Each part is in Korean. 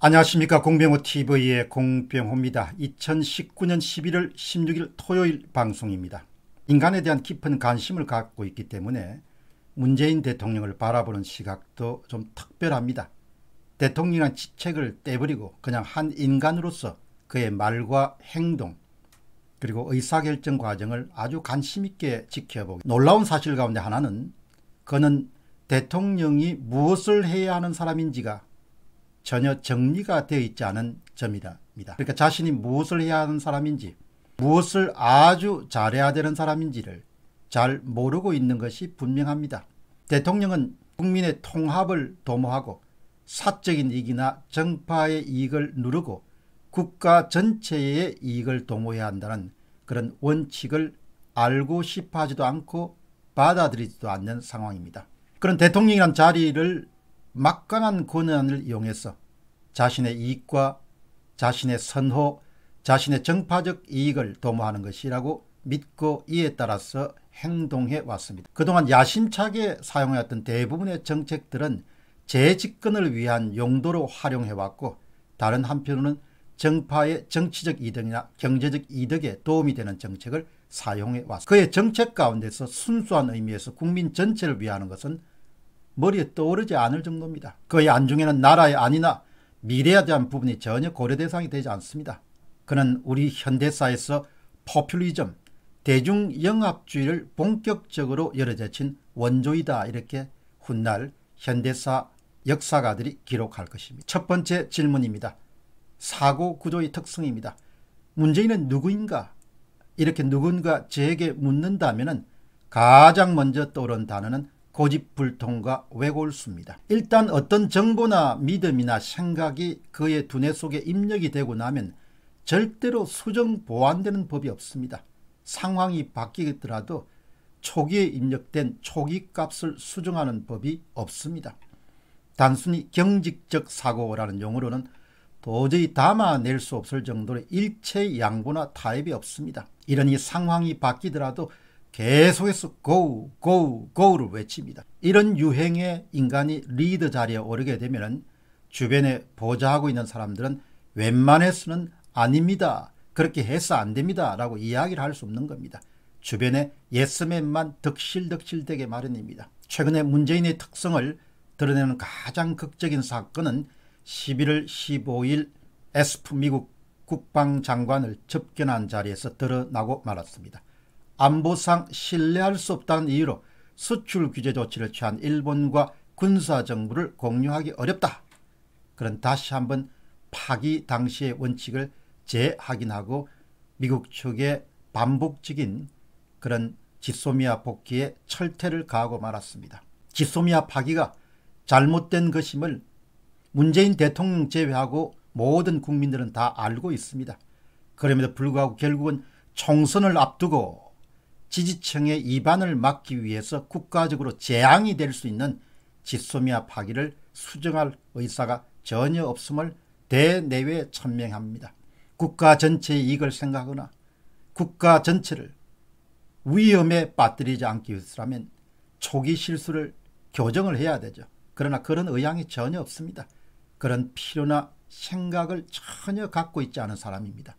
안녕하십니까 공병호TV의 공병호입니다. 2019년 11월 16일 토요일 방송입니다. 인간에 대한 깊은 관심을 갖고 있기 때문에 문재인 대통령을 바라보는 시각도 좀 특별합니다. 대통령이란 직책을 떼버리고 그냥 한 인간으로서 그의 말과 행동 그리고 의사결정 과정을 아주 관심있게 지켜보고 놀라운 사실 가운데 하나는 그는 대통령이 무엇을 해야 하는 사람인지가 전혀 정리가 되어 있지 않은 점이다. 그러니까 자신이 무엇을 해야 하는 사람인지 무엇을 아주 잘해야 되는 사람인지를 잘 모르고 있는 것이 분명합니다. 대통령은 국민의 통합을 도모하고 사적인 이익이나 정파의 이익을 누르고 국가 전체의 이익을 도모해야 한다는 그런 원칙을 알고 싶어 하지도 않고 받아들이지도 않는 상황입니다. 그런 대통령이란 자리를 막강한 권한을 이용해서 자신의 이익과 자신의 선호, 자신의 정파적 이익을 도모하는 것이라고 믿고 이에 따라서 행동해 왔습니다. 그동안 야심차게 사용해던 대부분의 정책들은 재집권을 위한 용도로 활용해왔고 다른 한편으로는 정파의 정치적 이득이나 경제적 이득에 도움이 되는 정책을 사용해 왔습니다. 그의 정책 가운데서 순수한 의미에서 국민 전체를 위하는 것은 머리에 떠오르지 않을 정도입니다. 그의 안중에는 나라의 안이나 미래에 대한 부분이 전혀 고려 대상이 되지 않습니다. 그는 우리 현대사에서 포퓰리즘, 대중영합주의를 본격적으로 열어제친 원조이다 이렇게 훗날 현대사 역사가들이 기록할 것입니다. 첫 번째 질문입니다. 사고 구조의 특성입니다. 문재인은 누구인가? 이렇게 누군가 제게 묻는다면 가장 먼저 떠오른 단어는 고집불통과 외골수입니다. 일단 어떤 정보나 믿음이나 생각이 그의 두뇌 속에 입력이 되고 나면 절대로 수정 보완되는 법이 없습니다. 상황이 바뀌더라도 초기에 입력된 초기값을 수정하는 법이 없습니다. 단순히 경직적 사고라는 용어로는 도저히 담아낼 수 없을 정도로 일체 양보나 타협이 없습니다. 이러니 상황이 바뀌더라도 계속해서 go, go, go를 외칩니다. 이런 유행에 인간이 리더 자리에 오르게 되면 주변에 보좌하고 있는 사람들은 웬만해서는 아닙니다. 그렇게 해서 안 됩니다. 라고 이야기를 할 수 없는 겁니다. 주변에 예스맨만 득실득실되게 마련입니다. 최근에 문재인의 특성을 드러내는 가장 극적인 사건은 11월 15일 에스프 미국 국방장관을 접견한 자리에서 드러나고 말았습니다. 안보상 신뢰할 수 없다는 이유로 수출 규제 조치를 취한 일본과 군사정부를 공유하기 어렵다. 그런 다시 한번 파기 당시의 원칙을 재확인하고 미국 측의 반복적인 그런 지소미아 복귀에 철퇴를 가하고 말았습니다. 지소미아 파기가 잘못된 것임을 문재인 대통령 제외하고 모든 국민들은 다 알고 있습니다. 그럼에도 불구하고 결국은 총선을 앞두고 지지층의 이반을 막기 위해서 국가적으로 재앙이 될 수 있는 지소미아 파기를 수정할 의사가 전혀 없음을 대내외 천명합니다. 국가 전체의 이익을 생각하거나 국가 전체를 위험에 빠뜨리지 않기 위해서라면 초기 실수를 교정을 해야 되죠. 그러나 그런 의향이 전혀 없습니다. 그런 필요나 생각을 전혀 갖고 있지 않은 사람입니다.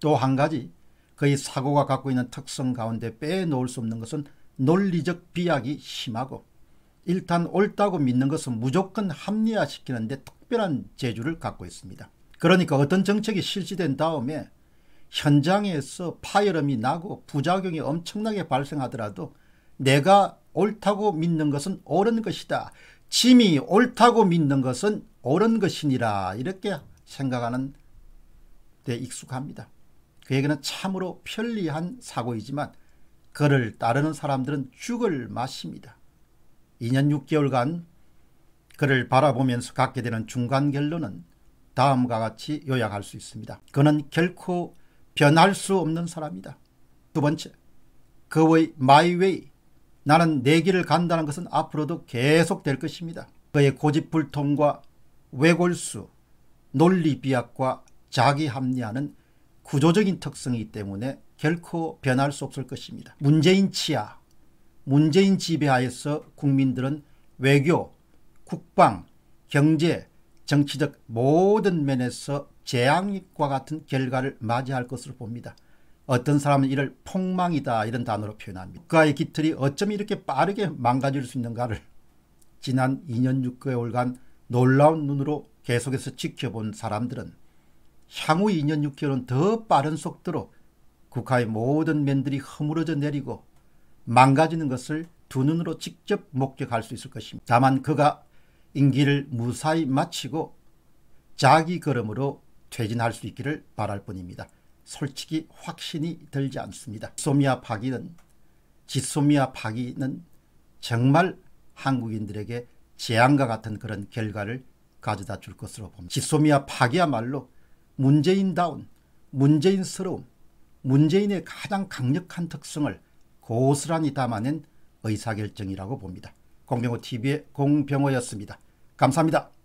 또 한 가지 그의 사고가 갖고 있는 특성 가운데 빼놓을 수 없는 것은 논리적 비약이 심하고 일단 옳다고 믿는 것은 무조건 합리화시키는데 특별한 재주를 갖고 있습니다. 그러니까 어떤 정책이 실시된 다음에 현장에서 파열음이 나고 부작용이 엄청나게 발생하더라도 내가 옳다고 믿는 것은 옳은 것이다. 짐이 옳다고 믿는 것은 옳은 것이니라 이렇게 생각하는 데 익숙합니다. 그에게는 참으로 편리한 사고이지만 그를 따르는 사람들은 죽을 맛입니다. 2년 6개월간 그를 바라보면서 갖게 되는 중간 결론은 다음과 같이 요약할 수 있습니다. 그는 결코 변할 수 없는 사람이다. 두 번째, 그의 마이웨이, 나는 내 길을 간다는 것은 앞으로도 계속 될 것입니다. 그의 고집불통과 외골수, 논리비약과 자기합리화는 구조적인 특성이기 때문에 결코 변할 수 없을 것입니다. 문재인 치하, 문재인 지배하에서 국민들은 외교, 국방, 경제, 정치적 모든 면에서 재앙과 같은 결과를 맞이할 것으로 봅니다. 어떤 사람은 이를 폭망이다 이런 단어로 표현합니다. 국가의 기틀이 어쩜 이렇게 빠르게 망가질 수 있는가를 지난 2년 6개월간 놀라운 눈으로 계속해서 지켜본 사람들은 향후 2년 6개월은 더 빠른 속도로 국가의 모든 면들이 허물어져 내리고 망가지는 것을 두 눈으로 직접 목격할 수 있을 것입니다. 다만 그가 임기를 무사히 마치고 자기 걸음으로 퇴진할 수 있기를 바랄 뿐입니다. 솔직히 확신이 들지 않습니다. 소미아 파기는 지소미아 파기는 정말 한국인들에게 재앙과 같은 그런 결과를 가져다 줄 것으로 봅니다. 지소미아 파기야말로 문재인다운, 문재인스러움, 문재인의 가장 강력한 특성을 고스란히 담아낸 의사결정이라고 봅니다. 공병호TV의 공병호였습니다. 감사합니다.